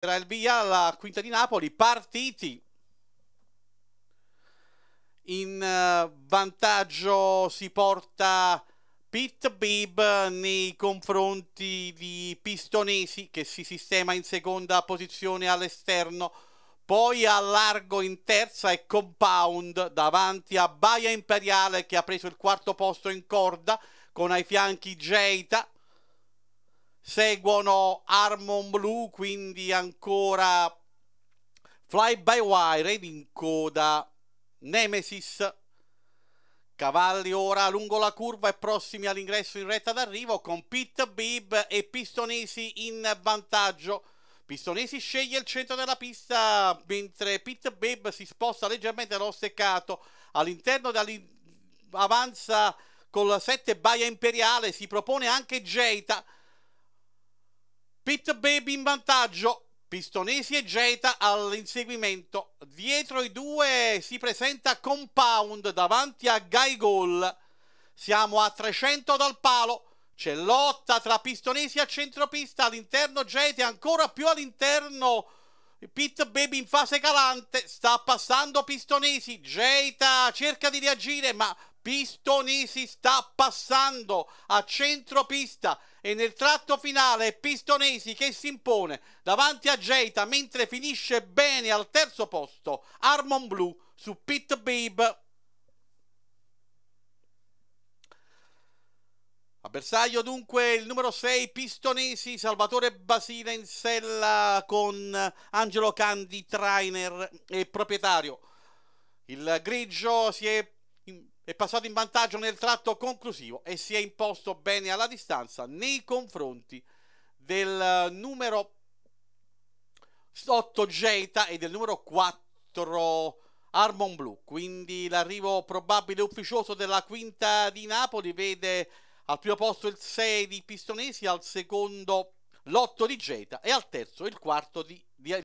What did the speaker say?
tra il via la quinta di Napoli, partiti in eh, vantaggio si porta Pit Bib nei confronti di Pistonesi che si sistema in seconda posizione all'esterno, poi a largo in terza e Compound davanti a Baia Imperiale che ha preso il quarto posto in corda con ai fianchi Geita seguono Armon Blue, quindi ancora Fly by Wire ed in coda Nemesis. Cavalli ora lungo la curva e prossimi all'ingresso in retta d'arrivo con Pit Bib e Pistonesi in vantaggio. Pistonesi sceglie il centro della pista mentre Pit Bib si sposta leggermente allo steccato. All'interno dall avanza col 7 Baia Imperiale, si propone anche Jeta. Pit Baby in vantaggio. Pistonesi e Geta all'inseguimento. Dietro i due si presenta Compound davanti a Guy Goal. Siamo a 300 dal palo. C'è lotta tra Pistonesi e centropista all'interno, Geta ancora più all'interno. Pit Baby in fase calante, sta passando Pistonesi, Geita cerca di reagire ma Pistonesi sta passando a centro pista e nel tratto finale è Pistonesi che si impone davanti a Geita mentre finisce bene al terzo posto Armon Blu su Pit Babe. bersaglio dunque il numero 6 Pistonesi, Salvatore Basile in sella con Angelo Candi, trainer e proprietario. Il grigio si è, è passato in vantaggio nel tratto conclusivo e si è imposto bene alla distanza nei confronti del numero 8 Geta e del numero 4 Armon Blu. Quindi l'arrivo probabile ufficioso della quinta di Napoli vede al primo posto il 6 di Pistonesi, al secondo l'8 di Geta e al terzo il quarto di